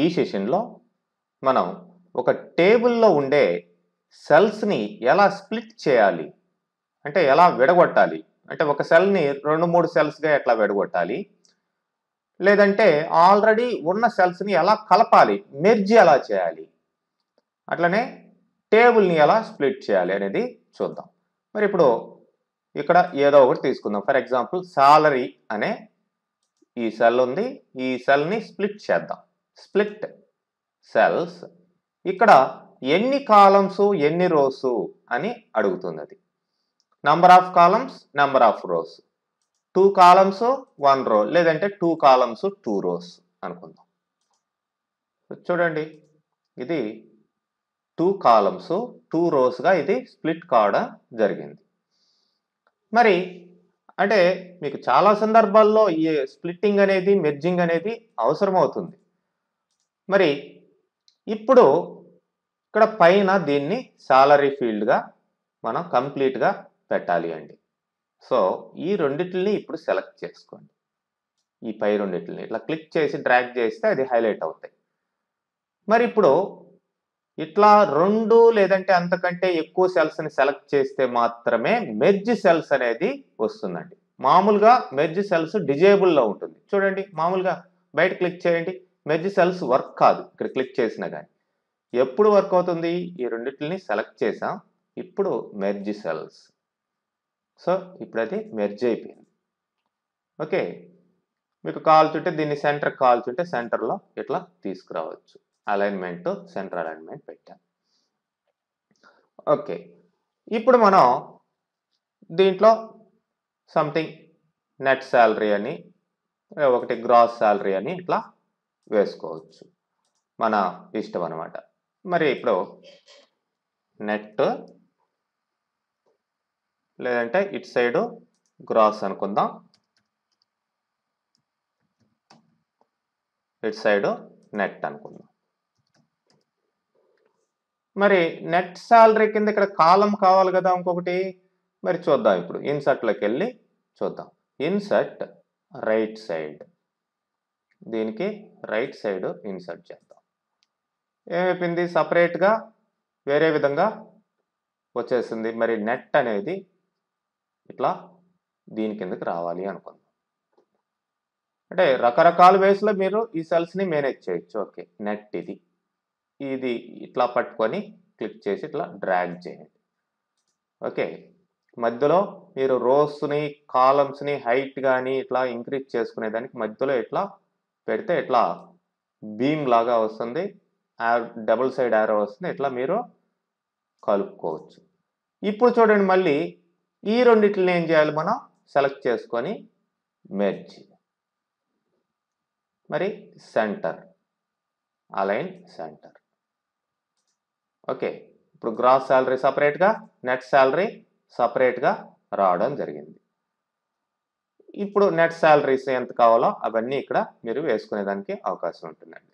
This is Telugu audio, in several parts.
ఈ సెషన్లో మనం ఒక టేబుల్లో ఉండే సెల్స్ని ఎలా స్ప్లిట్ చేయాలి అంటే ఎలా విడగొట్టాలి అంటే ఒక సెల్ని రెండు మూడు సెల్స్గా ఎట్లా విడగొట్టాలి లేదంటే ఆల్రెడీ ఉన్న సెల్స్ని ఎలా కలపాలి మెర్జ్ ఎలా చేయాలి అట్లనే టేబుల్ని ఎలా స్ప్లిట్ చేయాలి అనేది చూద్దాం మరి ఇప్పుడు ఇక్కడ ఏదో ఒకటి తీసుకుందాం ఫర్ ఎగ్జాంపుల్ సాలరీ అనే ఈ సెల్ ఉంది ఈ సెల్ని స్ప్లిట్ చేద్దాం స్ప్లిట్ సెల్స్ ఇక్కడ ఎన్ని కాలమ్స్ ఎన్ని రోస్ అని అడుగుతుంది అది number of columns number of rows two columns one row లేదంటే టూ కాలమ్స్ టూ రోస్ అనుకుందాం చూడండి ఇది టూ కాలమ్స్ టూ రోస్గా ఇది స్ప్లిట్ కావడం జరిగింది మరి అంటే మీకు చాలా సందర్భాల్లో ఈ స్ప్లిట్టింగ్ అనేది మెర్జింగ్ అనేది అవసరమవుతుంది మరి ఇప్పుడు ఇక్కడ పైన దీన్ని సాలరీ ఫీల్డ్గా మనం కంప్లీట్గా పెట్టాలి అండి సో ఈ రెండింటిని ఇప్పుడు సెలెక్ట్ చేసుకోండి ఈ పై రెండింటిని ఇట్లా క్లిక్ చేసి డ్రాక్ చేస్తే అది హైలైట్ అవుతాయి మరి ఇప్పుడు ఇట్లా రెండు లేదంటే అంతకంటే ఎక్కువ సెల్స్ని సెలెక్ట్ చేస్తే మాత్రమే మెర్జ్ సెల్స్ అనేది వస్తుందండి మామూలుగా మెర్జ్ సెల్స్ డిజేబుల్లో ఉంటుంది చూడండి మామూలుగా బయట క్లిక్ చేయండి మెర్జ్ సెల్స్ వర్క్ కాదు ఇక్కడ క్లిక్ చేసినా కానీ ఎప్పుడు వర్క్ అవుతుంది ఈ రెండింటిని సెలెక్ట్ చేసాం ఇప్పుడు మెర్జ్ సెల్స్ సో ఇప్పుడు అది మెర్జ్ అయిపోయింది ఓకే మీకు కాల్చుంటే దీన్ని సెంటర్ కాల్చుంటే సెంటర్లో ఇట్లా తీసుకురావచ్చు అలైన్మెంట్ సెంటర్ అలైన్మెంట్ పెట్టాను ఓకే ఇప్పుడు మనం దీంట్లో సంథింగ్ నెట్ శాలరీ అని ఒకటి గ్రాస్ శాలరీ అని ఇట్లా వేసుకోవచ్చు మన ఇష్టం అనమాట మరి ఇప్పుడు నెట్ లేదంటే ఇట్ సైడ్ గ్రాస్ అనుకుందాం ఇట్ సైడ్ నెట్ అనుకుందాం మరి నెట్ శాలరీ కింద ఇక్కడ కాలం కావాలి కదా ఇంకొకటి మరి చూద్దాం ఇప్పుడు ఇన్సర్ట్లోకి వెళ్ళి చూద్దాం ఇన్సర్ట్ రైట్ సైడ్ దీనికి రైట్ సైడ్ ఇన్సర్ట్ చేస్తాం ఏమైపోయింది సపరేట్గా వేరే విధంగా వచ్చేసింది మరి నెట్ అనేది ఇట్లా దీని కిందకి రావాలి అనుకుందాం అంటే రకరకాల వేస్లో మీరు ఈ సెల్స్ని మేనేజ్ చేయొచ్చు ఓకే నెట్ ఇది ఇది ఇట్లా పట్టుకొని క్లిక్ చేసి ఇట్లా డ్రాగ్ చేయండి ఓకే మధ్యలో మీరు రోస్ని కాలమ్స్ని హైట్ కానీ ఇట్లా ఇంక్రీజ్ చేసుకునేదానికి మధ్యలో ఇట్లా పెడితే ఇట్లా బీమ్ లాగా వస్తుంది డబుల్ సైడ్ యారో వస్తుంది ఇట్లా మీరు కలుపుకోవచ్చు ఇప్పుడు చూడండి మళ్ళీ ఈ రెండిట్లని ఏం చేయాలి మనం సెలెక్ట్ చేసుకొని మెర్జ్ మరి సెంటర్ అలైన్ సెంటర్ ఓకే ఇప్పుడు గ్రాస్ శాలరీ సపరేట్గా నెట్ శాలరీ సపరేట్గా రావడం జరిగింది ఇప్పుడు నెట్ శాలరీస్ ఎంత కావాలో అవన్నీ ఇక్కడ మీరు వేసుకునేదానికి అవకాశం ఉంటుందండి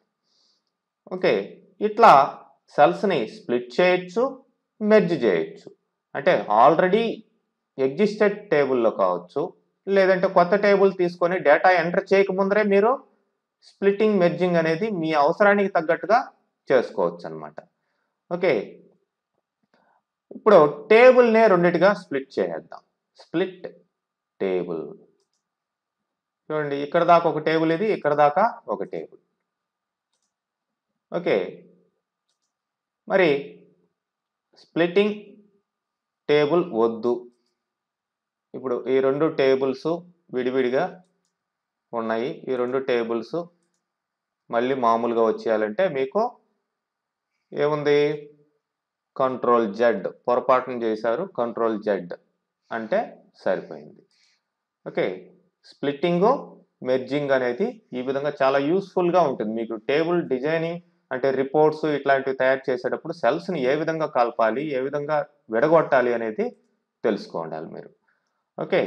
ఓకే ఇట్లా సెల్స్ని స్ప్లిట్ చేయొచ్చు మెర్జ్ చేయొచ్చు అంటే ఆల్రెడీ ఎగ్జిస్టెడ్ టేబుల్లో కావచ్చు లేదంటే కొత్త టేబుల్ తీసుకొని డేటా ఎంటర్ చేయకముందరే మీరు స్ప్లిట్టింగ్ మెర్జింగ్ అనేది మీ అవసరానికి తగ్గట్టుగా చేసుకోవచ్చు అనమాట ఓకే ఇప్పుడు టేబుల్నే రెండిటిగా స్ప్లిట్ చేయొద్దాం స్ప్లిట్ టేబుల్ చూడండి ఇక్కడ దాకా ఒక టేబుల్ ఇది ఇక్కడ దాకా ఒక టేబుల్ ఓకే మరి స్ప్లిట్టింగ్ టేబుల్ వద్దు ఇప్పుడు ఈ రెండు టేబుల్స్ విడివిడిగా ఉన్నాయి ఈ రెండు టేబుల్స్ మళ్ళీ మామూలుగా వచ్చేయాలంటే మీకు ఏముంది కంట్రోల్ జెడ్ పొరపాటును చేశారు కంట్రోల్ జెడ్ అంటే సరిపోయింది ఓకే స్ప్లిట్టింగు మెర్జింగ్ అనేది ఈ విధంగా చాలా యూస్ఫుల్గా ఉంటుంది మీకు టేబుల్ డిజైనింగ్ అంటే రిపోర్ట్స్ ఇట్లాంటివి తయారు చేసేటప్పుడు సెల్స్ని ఏ విధంగా కలపాలి ఏ విధంగా విడగొట్టాలి అనేది తెలుసుకోండాలి మీరు ఓకే